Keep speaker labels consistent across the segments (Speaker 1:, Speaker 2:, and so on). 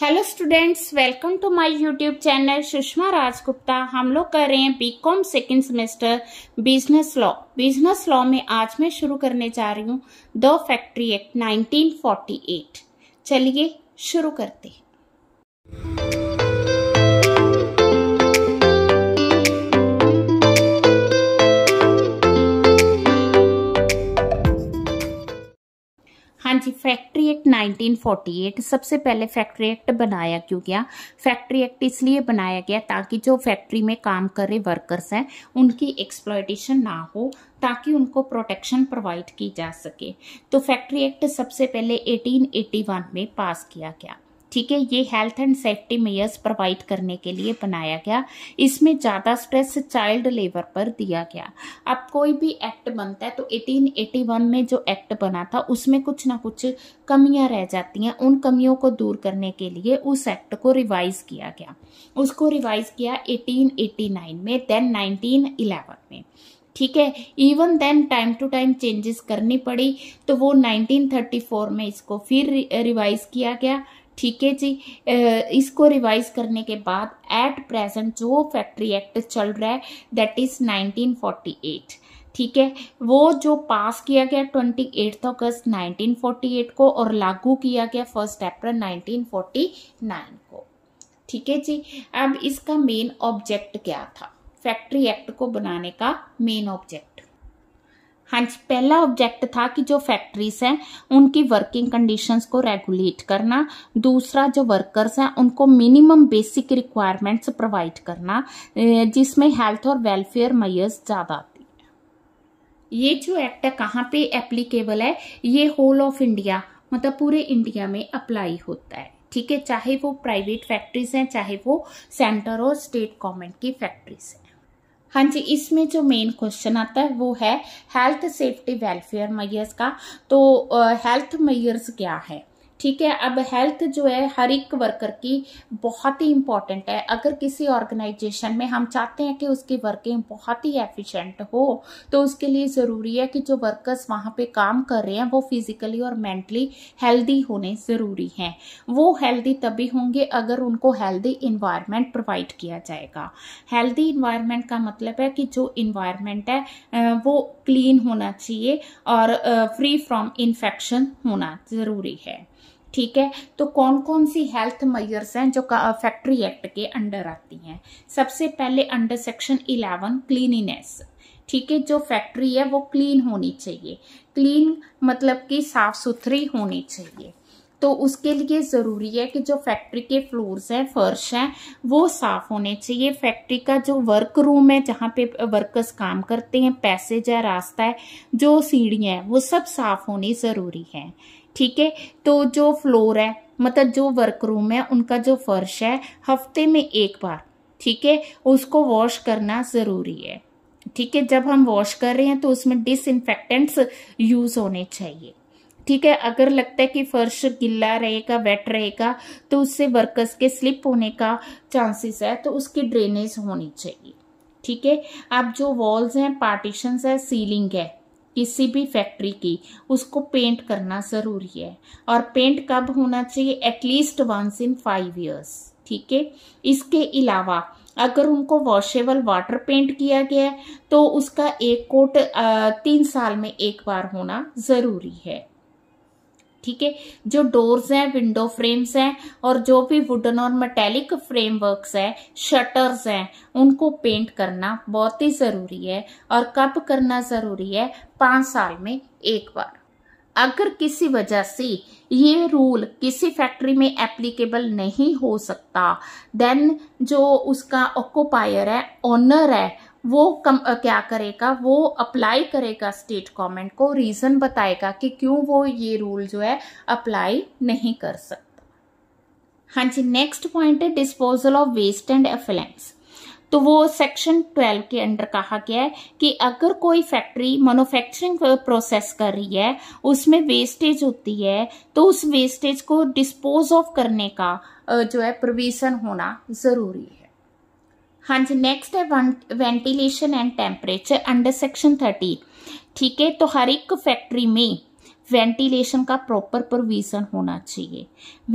Speaker 1: hello students welcome to my YouTube channel Sushma Rajgupta हम लोग कर रहे हैं BCom second semester business law business law में आज मैं शुरू करने जा रही हूँ द फैक्ट्री एक्ट 1948 चलिए शुरू करते हैं जी फैक्ट्री एक्ट 1948 सबसे पहले फैक्ट्री एक्ट बनाया क्यों गया फैक्ट्री एक्ट इसलिए बनाया गया ताकि जो फैक्ट्री में काम कर रहे वर्कर्स हैं उनकी एक्सप्लॉयटेशन ना हो ताकि उनको प्रोटेक्शन प्रोवाइड की जा सके तो फैक्ट्री एक्ट सबसे पहले 1881 में पास किया गया ठीक है ये health and safety measures provide करने के लिए बनाया गया इसमें ज़्यादा स्ट्रेस चाइल्ड लेबर पर दिया गया अब कोई भी एक्ट बनता है तो 1881 में जो एक्ट बना था उसमें कुछ ना कुछ कमियां रह जाती हैं उन कमियों को दूर करने के लिए उस एक्ट को रिवाइज किया गया उसको रिवाइज किया 1889 में देन नाइनटीन में ठीक है even then time to time changes करनी पड़ी तो वो 1934 में इसको फिर रिवाइज किया गया ठीक है जी इसको रिवाइज करने के बाद एट प्रेजेंट जो फैक्ट्री एक्ट चल रहा है दैट इज़ 1948 ठीक है वो जो पास किया गया ट्वेंटी एट्थ अगस्त 1948 को और लागू किया गया फर्स्ट अप्रैल 1949 को ठीक है जी अब इसका मेन ऑब्जेक्ट क्या था फैक्ट्री एक्ट को बनाने का मेन ऑब्जेक्ट हाँ पहला ऑब्जेक्ट था कि जो फैक्ट्रीज हैं उनकी वर्किंग कंडीशंस को रेगुलेट करना दूसरा जो वर्कर्स हैं उनको मिनिमम बेसिक रिक्वायरमेंट्स प्रोवाइड करना जिसमें हेल्थ और वेलफेयर मयर्स ज़्यादा आती है ये जो एक्ट है कहाँ पे एप्लीकेबल है ये होल ऑफ इंडिया मतलब पूरे इंडिया में अप्लाई होता है ठीक है चाहे वो प्राइवेट फैक्ट्रीज हैं चाहे वो सेंटर और स्टेट गवर्नमेंट की फैक्ट्रीज हैं हाँ जी इसमें जो मेन क्वेश्चन आता है वो है हेल्थ सेफ्टी वेलफेयर मैयर्स का तो हेल्थ मैयर्स क्या है ठीक है अब हेल्थ जो है हर एक वर्कर की बहुत ही इंपॉर्टेंट है अगर किसी ऑर्गेनाइजेशन में हम चाहते हैं कि उसकी वर्किंग बहुत ही एफिशिएंट हो तो उसके लिए ज़रूरी है कि जो वर्कर्स वहाँ पे काम कर रहे हैं वो फिजिकली और मेंटली हेल्दी होने ज़रूरी हैं वो हेल्दी तभी होंगे अगर उनको हेल्दी इन्वायरमेंट प्रोवाइड किया जाएगा हेल्दी इन्वायरमेंट का मतलब है कि जो इन्वायरमेंट है वो क्लीन होना चाहिए और फ्री फ्रॉम इन्फेक्शन होना ज़रूरी है ठीक है तो कौन कौन सी हेल्थ मेजर्स हैं जो फैक्ट्री एक्ट के अंडर आती हैं सबसे पहले अंडर सेक्शन इलेवन क्लीनिनेस ठीक है जो फैक्ट्री है वो क्लीन होनी चाहिए क्लीन मतलब कि साफ सुथरी होनी चाहिए तो उसके लिए ज़रूरी है कि जो फैक्ट्री के फ्लोर्स हैं फर्श हैं वो साफ़ होने चाहिए फैक्ट्री का जो वर्क रूम है जहाँ पे वर्कर्स काम करते हैं पैसेज है रास्ता है जो सीढ़ियाँ हैं वो सब साफ़ होनी ज़रूरी है ठीक है तो जो फ्लोर है मतलब जो वर्क रूम है उनका जो फर्श है हफ्ते में एक बार ठीक है उसको वॉश करना ज़रूरी है ठीक है जब हम वॉश कर रहे हैं तो उसमें डिसइनफेक्टेंट्स यूज़ होने चाहिए ठीक है अगर लगता है कि फर्श गिल्ला रहेगा वेट रहेगा तो उससे वर्कर्स के स्लिप होने का चांसेस है तो उसकी ड्रेनेज होनी चाहिए ठीक है अब जो वॉल्स हैं पार्टीशंस है सीलिंग है किसी भी फैक्ट्री की उसको पेंट करना ज़रूरी है और पेंट कब होना चाहिए at least once in five years ठीक है इसके अलावा अगर उनको वॉशेबल वाटर पेंट किया गया है तो उसका एक कोट तीन साल में एक बार होना ज़रूरी है ठीक है जो डोर्स हैं विंडो फ्रेम्स हैं और जो भी वुडन और मेटेलिक फ्रेमवर्क्स है शटर्स हैं उनको पेंट करना बहुत ही ज़रूरी है और कब करना ज़रूरी है पांच साल में एक बार अगर किसी वजह से ये रूल किसी फैक्ट्री में एप्लीकेबल नहीं हो सकता देन जो उसका ऑक्यूपायर है ऑनर है वो कम, क्या करेगा वो अप्लाई करेगा स्टेट गवर्नमेंट को रीज़न बताएगा कि क्यों वो ये रूल जो है अप्लाई नहीं कर सकता हाँ जी नेक्स्ट पॉइंट है disposal of waste and effluents तो वो सेक्शन 12 के अंडर कहा गया है कि अगर कोई फैक्ट्री मैन्युफैक्चरिंग प्रोसेस कर रही है उसमें वेस्टेज होती है तो उस वेस्टेज को डिस्पोज ऑफ करने का जो है प्रोविजन होना ज़रूरी है हाँ जी नेक्स्ट है ventilation and temperature under section thirty ठीक है तो हर एक फैक्ट्री में वेंटिलेशन का प्रॉपर प्रोविज़न होना चाहिए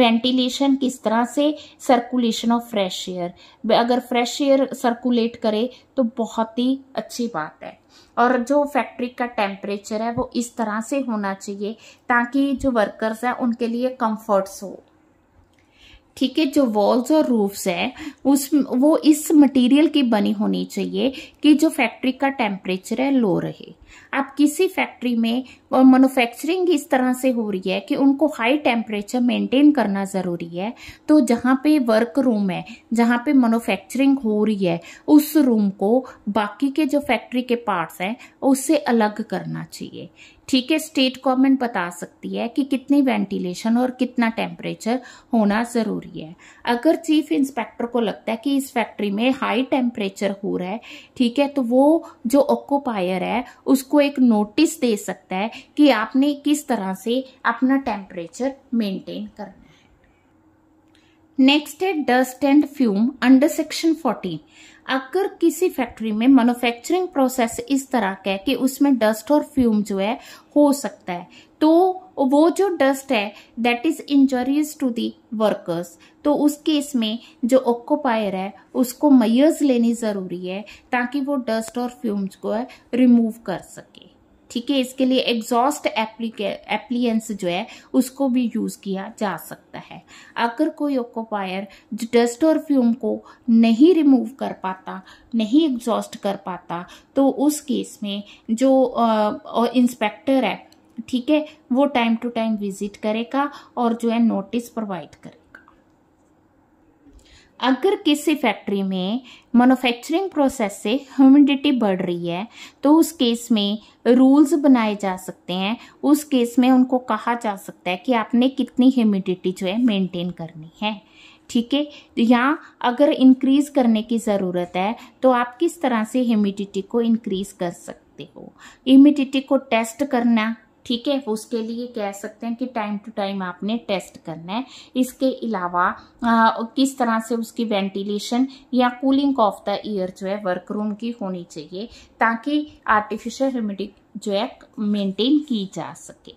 Speaker 1: वेंटिलेशन किस तरह से सर्कुलेशन ऑफ फ्रेश एयर अगर फ्रेश एयर सर्कुलेट करे तो बहुत ही अच्छी बात है और जो फैक्ट्री का टेम्परेचर है वो इस तरह से होना चाहिए ताकि जो वर्कर्स हैं उनके लिए कम्फर्ट्स हो ठीक है जो वॉल्स और रूफ्स है उस वो इस मटेरियल की बनी होनी चाहिए कि जो फैक्ट्री का टेम्परेचर है लो रहे आप किसी फैक्ट्री में और मैनुफैक्चरिंग इस तरह से हो रही है कि उनको हाई टेम्परेचर मेंटेन करना ज़रूरी है तो जहाँ पे वर्क रूम है जहाँ पे मैनुफैक्चरिंग हो रही है उस रूम को बाकी के जो फैक्ट्री के पार्ट्स हैं उससे अलग करना चाहिए ठीक है स्टेट गवर्नमेंट बता सकती है कि कितनी वेंटिलेशन और कितना टेम्परेचर होना ज़रूरी है अगर चीफ इंस्पेक्टर को लगता है कि इस फैक्ट्री में हाई टेम्परेचर हो रहा है ठीक है तो वो जो ऑक्यूपायर है उसको एक नोटिस दे सकता है कि आपने किस तरह से अपना टेम्परेचर मेंटेन करना है नेक्स्ट है dust and fume under section 40 अगर किसी फैक्ट्री में मैन्युफैक्चरिंग प्रोसेस इस तरह का है कि उसमें डस्ट और फ्यूम जो है हो सकता है तो वो जो डस्ट है that is injuries to the workers तो उस केस में जो ऑक्यूपायर है उसको मयर्स लेनी ज़रूरी है ताकि वो डस्ट और फ्यूम्स को रिमूव कर सके ठीक है इसके लिए एग्जॉस्ट एप्लीएंस जो है उसको भी यूज़ किया जा सकता है अगर कोई ऑक्योपायर डस्ट और फ्यूम को नहीं रिमूव कर पाता नहीं एग्जॉस्ट कर पाता तो उस केस में जो इंस्पेक्टर है ठीक है वो टाइम टू टाइम विजिट करेगा और जो है नोटिस प्रोवाइड करेगा अगर किसी फैक्ट्री में मैनुफैक्चरिंग प्रोसेस से ह्यूमिडिटी बढ़ रही है तो उस केस में रूल्स बनाए जा सकते हैं उस केस में उनको कहा जा सकता है कि आपने कितनी ह्यूमिडिटी जो है मेंटेन करनी है ठीक है तो या अगर इंक्रीज़ करने की ज़रूरत है तो आप किस तरह से ह्यूमिडिटी को इंक्रीज़ कर सकते हो ह्यूमिडिटी को टेस्ट करना ठीक है उसके लिए कह सकते हैं कि टाइम टू टाइम आपने टेस्ट करना है इसके अलावा किस तरह से उसकी वेंटिलेशन या कूलिंग ऑफ द ईयर जो है वर्क रूम की होनी चाहिए ताकि आर्टिफिशियल ह्यूमिडिक जो है मेंटेन की जा सके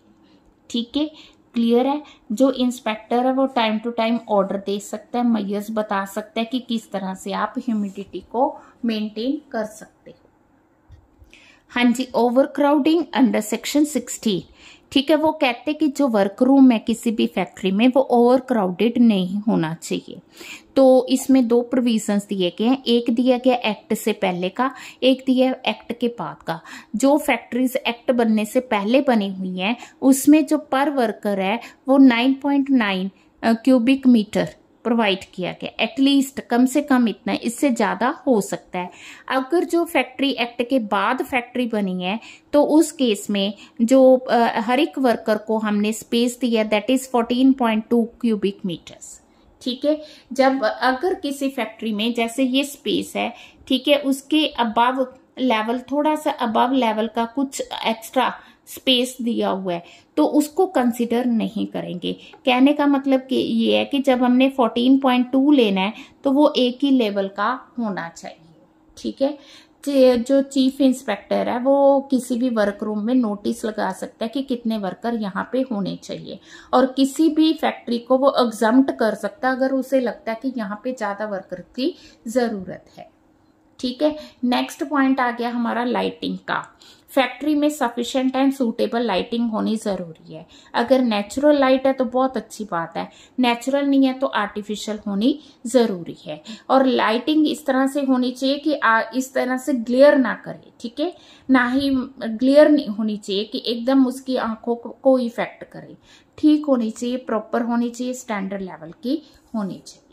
Speaker 1: ठीक है क्लियर है जो इंस्पेक्टर है वो टाइम टू टाइम ऑर्डर दे सकता है मयस बता सकता है कि किस तरह से आप ह्यूमिडिटी को मेंटेन कर सकते हैं हाँ जी ओवरक्राउडिंग अंडर सेक्शन 16 ठीक है वो कहते कि जो वर्क रूम है किसी भी फैक्ट्री में वो ओवर क्राउडेड नहीं होना चाहिए तो इसमें दो प्रोविजंस दिए गए हैं एक दिया गया एक्ट से पहले का एक दिया एक्ट के बाद का जो फैक्ट्रीज एक्ट बनने से पहले बनी हुई हैं उसमें जो पर वर्कर है वो 9.9 क्यूबिक मीटर प्रोवाइड किया गया एटलीस्ट कम से कम इतना इससे ज़्यादा हो सकता है अगर जो फैक्ट्री एक्ट के बाद फैक्ट्री बनी है तो उस केस में जो हर एक वर्कर को हमने स्पेस दिया दैट इज़ 14.2 क्यूबिक मीटर्स ठीक है जब अगर किसी फैक्ट्री में जैसे ये स्पेस है ठीक है उसके अबव लेवल थोड़ा सा अबव लेवल का कुछ एक्स्ट्रा स्पेस दिया हुआ है तो उसको कंसिडर नहीं करेंगे कहने का मतलब कि ये है कि जब हमने 14.2 लेना है तो वो एक ही लेवल का होना चाहिए ठीक है जो चीफ इंस्पेक्टर है वो किसी भी वर्क रूम में नोटिस लगा सकता है कि कितने वर्कर यहाँ पे होने चाहिए और किसी भी फैक्ट्री को वो एग्जाम कर सकता है अगर उसे लगता है कि यहाँ पे ज़्यादा वर्कर की ज़रूरत है ठीक है नेक्स्ट पॉइंट आ गया हमारा लाइटिंग का फैक्ट्री में सफिशेंट एंड सूटेबल लाइटिंग होनी ज़रूरी है अगर नेचुरल लाइट है तो बहुत अच्छी बात है नेचुरल नहीं है तो आर्टिफिशियल होनी ज़रूरी है और लाइटिंग इस तरह से होनी चाहिए कि आ, इस तरह से ग्लेयर ना करे ठीक है ना ही ग्लेयर नहीं होनी चाहिए कि एकदम उसकी आंखों को इफेक्ट करे ठीक होनी चाहिए प्रॉपर होनी चाहिए स्टैंडर्ड लेवल की होनी चाहिए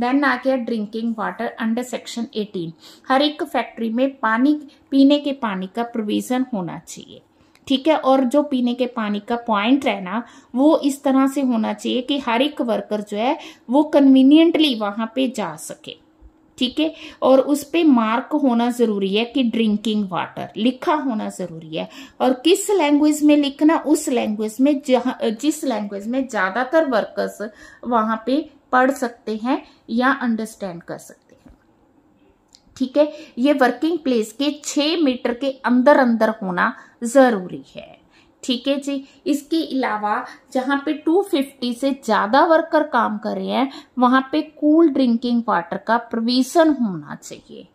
Speaker 1: देन आ गया ड्रिंकिंग वाटर अंडर सेक्शन 18 हर एक फैक्ट्री में पानी पीने के पानी का प्रोविजन होना चाहिए ठीक है और जो पीने के पानी का पॉइंट है ना वो इस तरह से होना चाहिए कि हर एक वर्कर जो है वो कन्वीनियंटली वहां पे जा सके ठीक है और उस पर मार्क होना ज़रूरी है कि ड्रिंकिंग वाटर लिखा होना ज़रूरी है और किस लैंग्वेज में लिखना उस लैंग्वेज में जहाँ जिस लैंग्वेज में ज़्यादातर वर्कर्स वहां पे पढ़ सकते हैं या अंडरस्टैंड कर सकते हैं ठीक है ये वर्किंग प्लेस के छः मीटर के अंदर अंदर होना ज़रूरी है ठीक है जी इसके अलावा जहाँ पे 250 से ज़्यादा वर्कर काम कर रहे हैं वहाँ पे कूल ड्रिंकिंग वाटर का प्रोविज़न होना चाहिए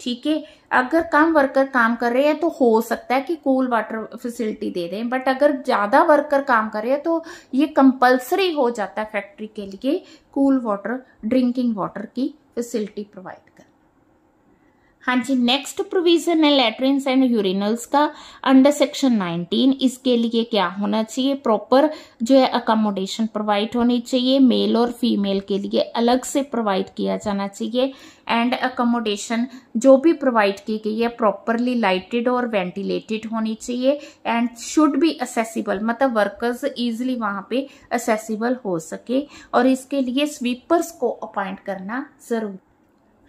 Speaker 1: ठीक है अगर कम वर्कर काम कर रहे हैं तो हो सकता है कि कूल वाटर फैसिलिटी दे दें बट अगर ज़्यादा वर्कर काम कर रहे हैं तो ये कंपलसरी हो जाता है फैक्ट्री के लिए कूल वाटर ड्रिंकिंग वाटर की फैसिलिटी प्रोवाइड हाँ जी नेक्स्ट प्रोविजन है लेटरिन एंड यूरिनल्स का अंडर सेक्शन नाइनटीन इसके लिए क्या होना चाहिए प्रॉपर जो है अकोमोडेशन प्रोवाइड होनी चाहिए मेल और फीमेल के लिए अलग से प्रोवाइड किया जाना चाहिए एंड अकोमोडेशन जो भी प्रोवाइड की गई है प्रॉपरली लाइटेड और वेंटिलेटेड होनी चाहिए एंड शुड बी असेसिबल मतलब वर्कर्स इजिली वहाँ पे असेसिबल हो सके और इसके लिए स्वीपर्स को अपॉइंट करना जरूरी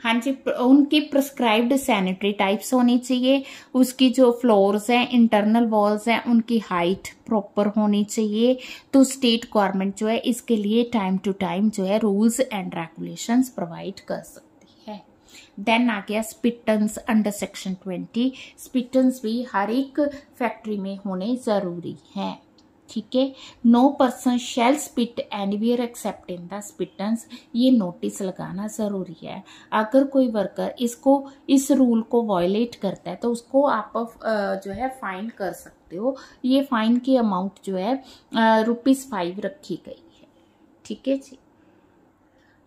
Speaker 1: हाँ जी उनकी प्रिस्क्राइब्ड सैनिटरी टाइप्स होनी चाहिए उसकी जो फ्लोर्स हैं इंटरनल वॉल्स हैं उनकी हाइट प्रॉपर होनी चाहिए तो स्टेट गवर्नमेंट जो है इसके लिए टाइम टू टाइम जो है रूल्स एंड रेगुलेशंस प्रोवाइड कर सकते देन आ गया spittoons under section twenty spittoons भी हर एक फैक्ट्री में होने ज़रूरी हैं ठीक है no person shall spit anywhere except in the spittoons ये नोटिस लगाना ज़रूरी है अगर कोई वर्कर इसको इस रूल को वॉयलेट करता है तो उसको आप जो है फाइन कर सकते हो ये फाइन की अमाउंट जो है रुपीज़ फाइव रखी गई है ठीक है जी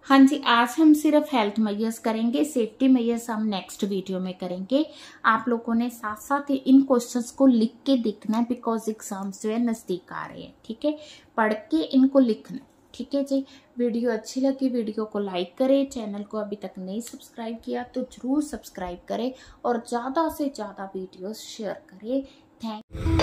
Speaker 1: हाँ जी आज हम सिर्फ हेल्थ मैयर्स करेंगे सेफ्टी मैयर्स हम नेक्स्ट वीडियो में करेंगे आप लोगों ने साथ साथ इन क्वेश्चंस को लिख के देखना है बिकॉज एग्जाम्स जो है नज़दीक आ रहे हैं ठीक है पढ़ के इनको लिखना ठीक है जी वीडियो अच्छी लगी वीडियो को लाइक करें चैनल को अभी तक नहीं सब्सक्राइब किया तो ज़रूर सब्सक्राइब करें और ज़्यादा से ज़्यादा वीडियो शेयर करें थैंक